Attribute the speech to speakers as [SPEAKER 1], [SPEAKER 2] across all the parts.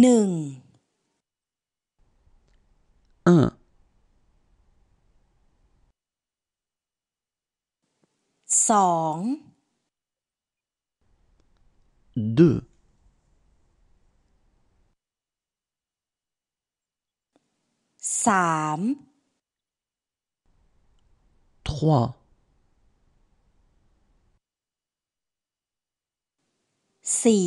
[SPEAKER 1] หนึ่งเออสองดูสามที่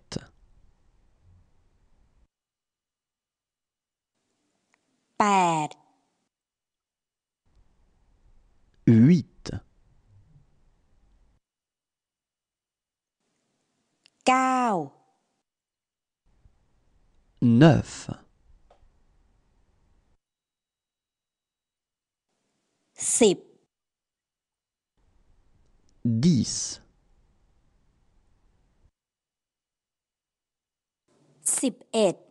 [SPEAKER 1] 8
[SPEAKER 2] 8
[SPEAKER 1] 9
[SPEAKER 2] 9 10
[SPEAKER 1] 10 11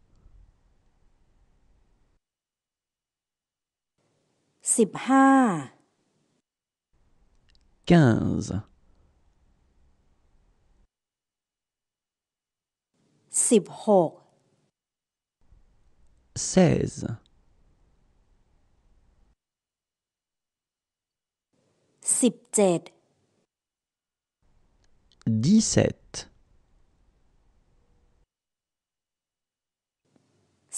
[SPEAKER 2] สิบห้า quinze
[SPEAKER 1] สิบหก seize สิบเจ็ด
[SPEAKER 2] dix-sept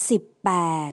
[SPEAKER 1] สิบแปด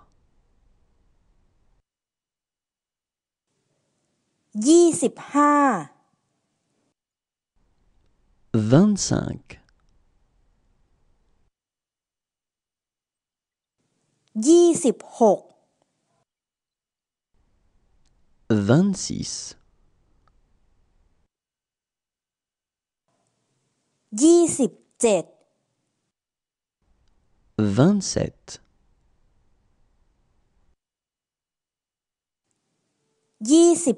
[SPEAKER 1] ยี่สิบห้า
[SPEAKER 2] vingt-cinq
[SPEAKER 1] ยี่สิบหก vingt-six ยี่สิบเจ็ด
[SPEAKER 2] vingt-sept ยี่สิบ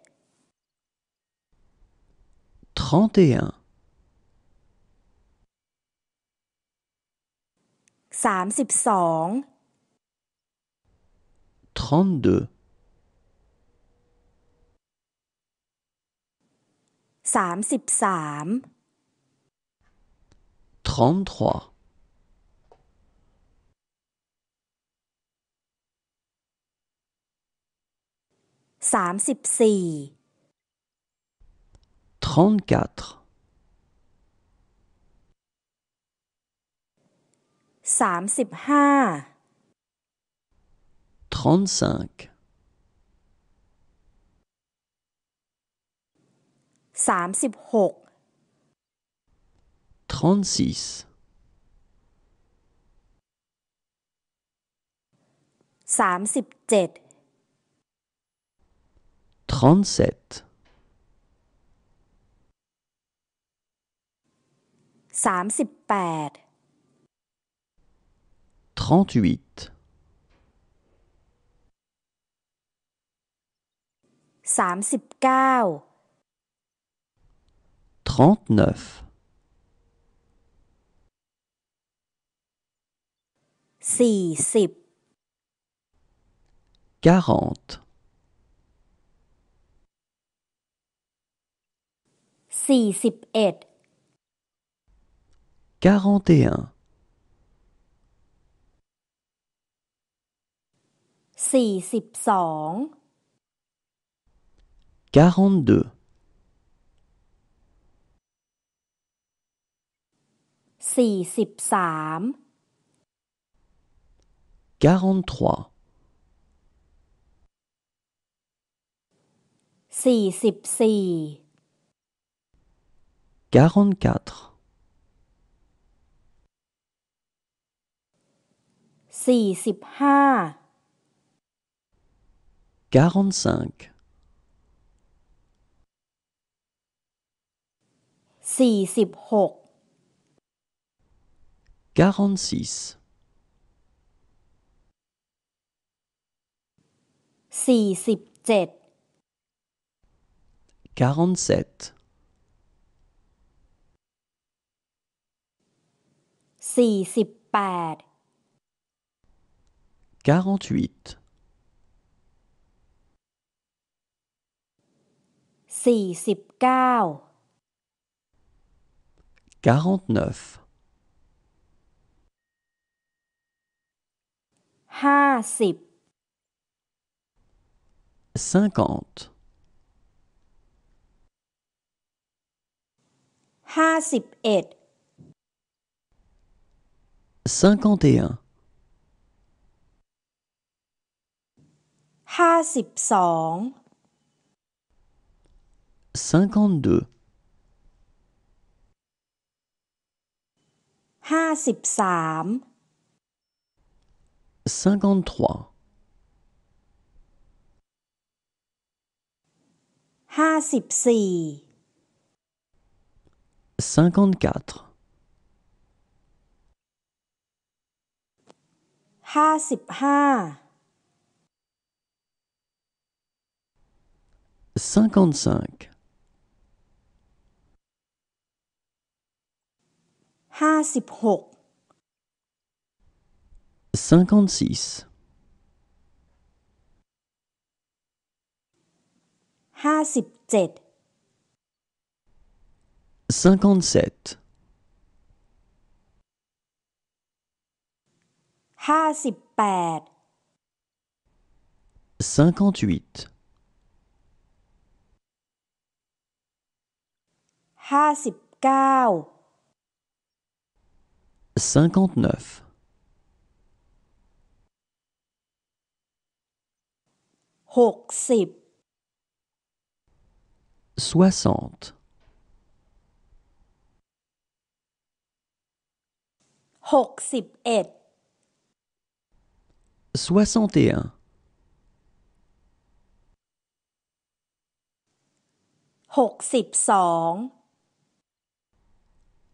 [SPEAKER 2] 31
[SPEAKER 1] 32 32 33 33 34 34 35 36 36 37
[SPEAKER 2] 37 38 38 39 39
[SPEAKER 1] 40 40 41
[SPEAKER 2] quarante et un. quarante
[SPEAKER 1] 43
[SPEAKER 2] Quarante-trois. quarante
[SPEAKER 1] สสสสสสีีี่่่ิิิบบหห้ากบเจ็ดสี่สิบแปด48 49 49 50
[SPEAKER 2] 50 51
[SPEAKER 1] ห้าสิบสองห้าสิบสาม ห้าสิบสี่ ห้าสิบห้า
[SPEAKER 2] cinquante-cinq. Cinquante-six. Cinquante-sept. bad cinquante-huit
[SPEAKER 1] 59
[SPEAKER 2] 59
[SPEAKER 1] 60
[SPEAKER 2] 60 61
[SPEAKER 1] 61 62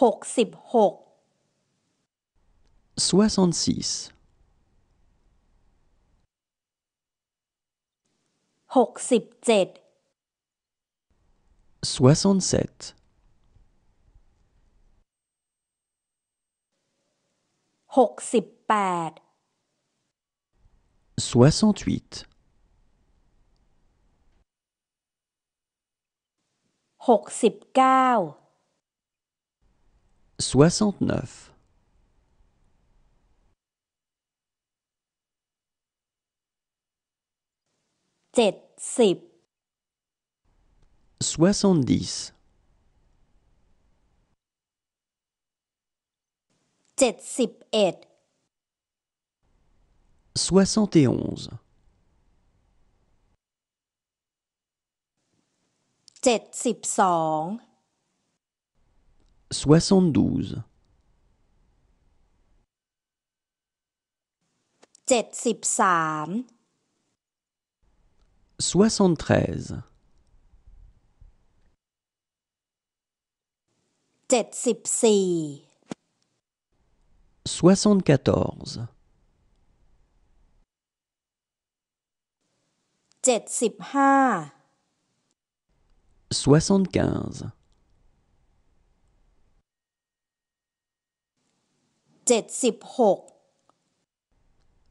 [SPEAKER 1] 66
[SPEAKER 2] 66 67 67
[SPEAKER 1] 68
[SPEAKER 2] 68
[SPEAKER 1] 69
[SPEAKER 2] soixante neuf soixante-dix
[SPEAKER 1] เจ็ดสิบเอ็ด
[SPEAKER 2] soixante et onze soixante douze, soixante-treize sept, soixante-quatorze soixante-quinze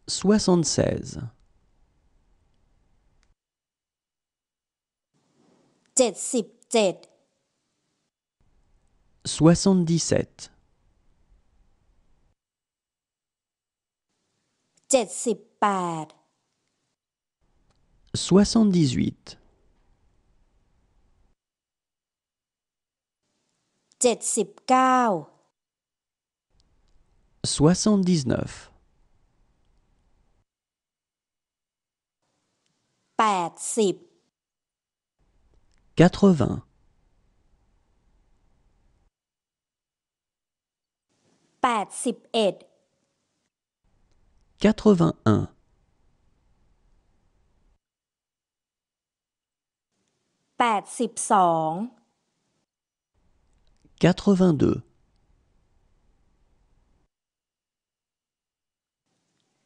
[SPEAKER 2] soixante-seize soixante-dix-sept soixante-dix-huit 79
[SPEAKER 1] 80
[SPEAKER 2] 80 81
[SPEAKER 1] 81
[SPEAKER 2] 82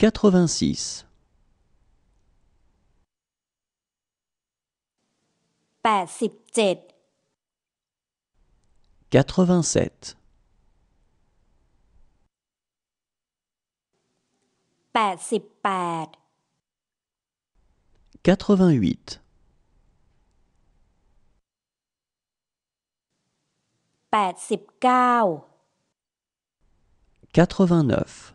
[SPEAKER 2] quatre-vingt-six. Quatre-vingt-sept. Quatre-vingt-huit. Quatre-vingt-neuf.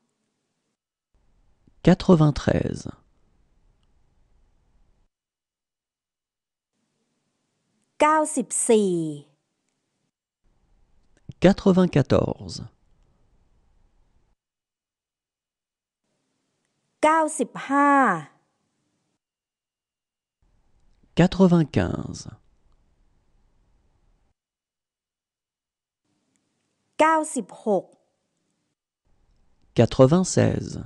[SPEAKER 1] 93 94
[SPEAKER 2] 94
[SPEAKER 1] 95
[SPEAKER 2] 95 96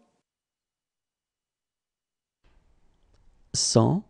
[SPEAKER 1] 100